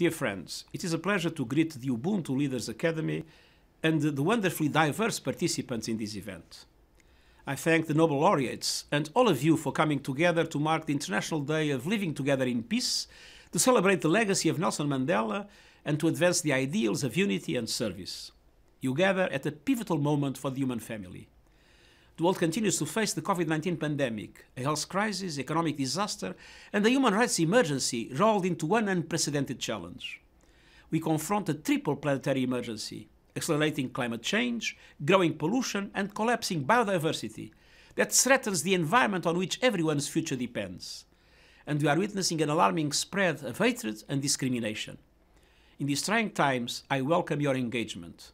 Dear friends, it is a pleasure to greet the Ubuntu Leaders Academy and the wonderfully diverse participants in this event. I thank the Nobel laureates and all of you for coming together to mark the International Day of Living Together in Peace, to celebrate the legacy of Nelson Mandela, and to advance the ideals of unity and service. You gather at a pivotal moment for the human family the world continues to face the COVID 19 pandemic, a health crisis, economic disaster, and a human rights emergency rolled into one unprecedented challenge. We confront a triple planetary emergency accelerating climate change, growing pollution, and collapsing biodiversity that threatens the environment on which everyone's future depends. And we are witnessing an alarming spread of hatred and discrimination. In these trying times, I welcome your engagement.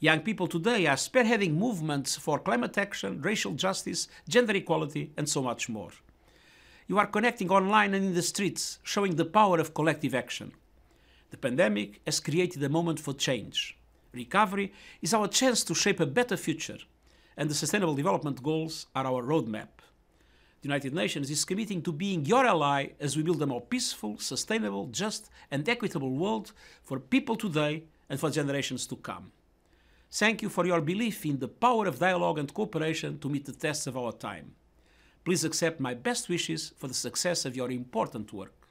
Young people today are spearheading movements for climate action, racial justice, gender equality, and so much more. You are connecting online and in the streets, showing the power of collective action. The pandemic has created a moment for change. Recovery is our chance to shape a better future, and the Sustainable Development Goals are our roadmap. The United Nations is committing to being your ally as we build a more peaceful, sustainable, just, and equitable world for people today and for generations to come. Thank you for your belief in the power of dialogue and cooperation to meet the tests of our time. Please accept my best wishes for the success of your important work.